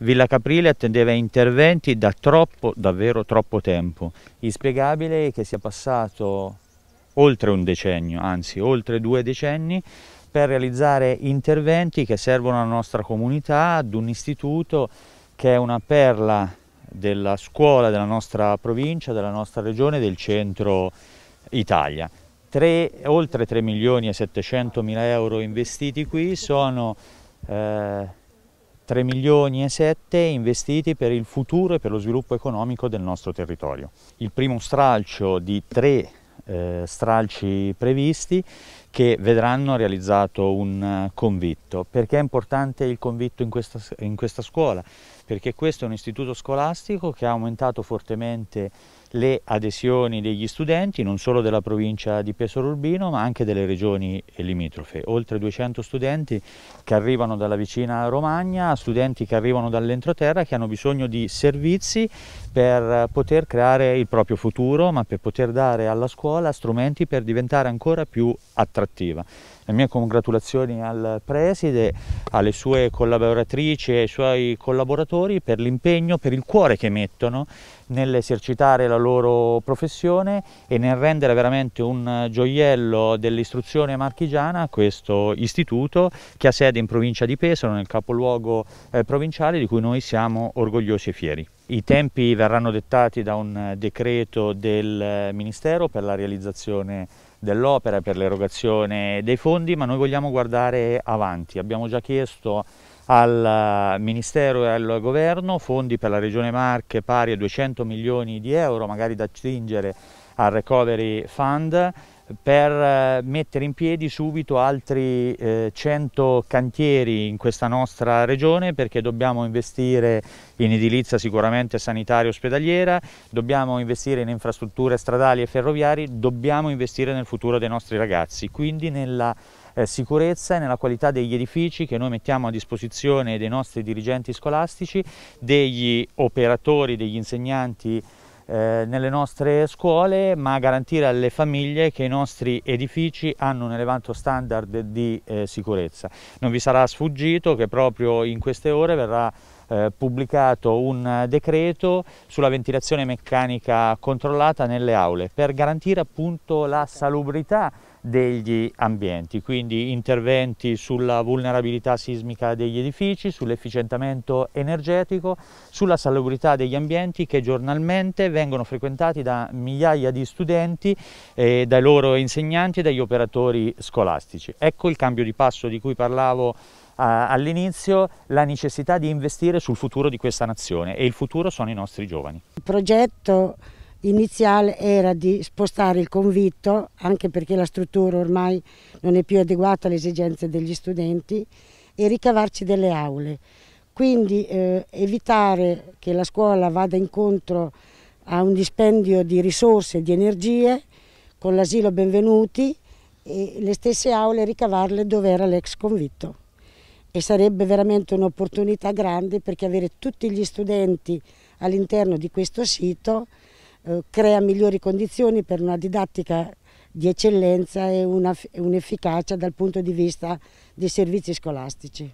Villa Caprile attendeva interventi da troppo, davvero troppo tempo. Inspiegabile che sia passato oltre un decennio, anzi oltre due decenni, per realizzare interventi che servono alla nostra comunità, ad un istituto che è una perla della scuola della nostra provincia, della nostra regione, del centro Italia. Tre, oltre 3 milioni e 700 mila euro investiti qui sono eh, 3 milioni e 7 investiti per il futuro e per lo sviluppo economico del nostro territorio. Il primo stralcio di tre eh, stralci previsti che vedranno realizzato un eh, convitto. Perché è importante il convitto in questa, in questa scuola? Perché questo è un istituto scolastico che ha aumentato fortemente le adesioni degli studenti non solo della provincia di Pesaro Urbino ma anche delle regioni limitrofe, oltre 200 studenti che arrivano dalla vicina Romagna, studenti che arrivano dall'entroterra che hanno bisogno di servizi per poter creare il proprio futuro ma per poter dare alla scuola strumenti per diventare ancora più attrattiva. Le mie congratulazioni al preside, alle sue collaboratrici e ai suoi collaboratori per l'impegno, per il cuore che mettono nell'esercitare la loro loro professione e nel rendere veramente un gioiello dell'istruzione marchigiana questo istituto che ha sede in provincia di Pesaro, nel capoluogo eh, provinciale di cui noi siamo orgogliosi e fieri. I tempi verranno dettati da un decreto del eh, Ministero per la realizzazione dell'opera, per l'erogazione dei fondi, ma noi vogliamo guardare avanti. Abbiamo già chiesto al eh, Ministero e al Governo, fondi per la Regione Marche pari a 200 milioni di euro, magari da attingere al Recovery Fund, per eh, mettere in piedi subito altri eh, 100 cantieri in questa nostra regione perché dobbiamo investire in edilizia sicuramente sanitaria e ospedaliera, dobbiamo investire in infrastrutture stradali e ferroviarie, dobbiamo investire nel futuro dei nostri ragazzi, quindi nella eh, sicurezza e nella qualità degli edifici che noi mettiamo a disposizione dei nostri dirigenti scolastici, degli operatori, degli insegnanti eh, nelle nostre scuole, ma garantire alle famiglie che i nostri edifici hanno un elevato standard di eh, sicurezza. Non vi sarà sfuggito che proprio in queste ore verrà eh, pubblicato un decreto sulla ventilazione meccanica controllata nelle aule per garantire appunto la salubrità degli ambienti, quindi interventi sulla vulnerabilità sismica degli edifici, sull'efficientamento energetico, sulla salubrità degli ambienti che giornalmente vengono frequentati da migliaia di studenti, eh, dai loro insegnanti e dagli operatori scolastici. Ecco il cambio di passo di cui parlavo eh, all'inizio la necessità di investire sul futuro di questa nazione e il futuro sono i nostri giovani. Il progetto iniziale era di spostare il convitto, anche perché la struttura ormai non è più adeguata alle esigenze degli studenti, e ricavarci delle aule. Quindi eh, evitare che la scuola vada incontro a un dispendio di risorse e di energie con l'asilo Benvenuti e le stesse aule ricavarle dove era l'ex convitto. E sarebbe veramente un'opportunità grande perché avere tutti gli studenti all'interno di questo sito eh, crea migliori condizioni per una didattica di eccellenza e un'efficacia dal punto di vista dei servizi scolastici.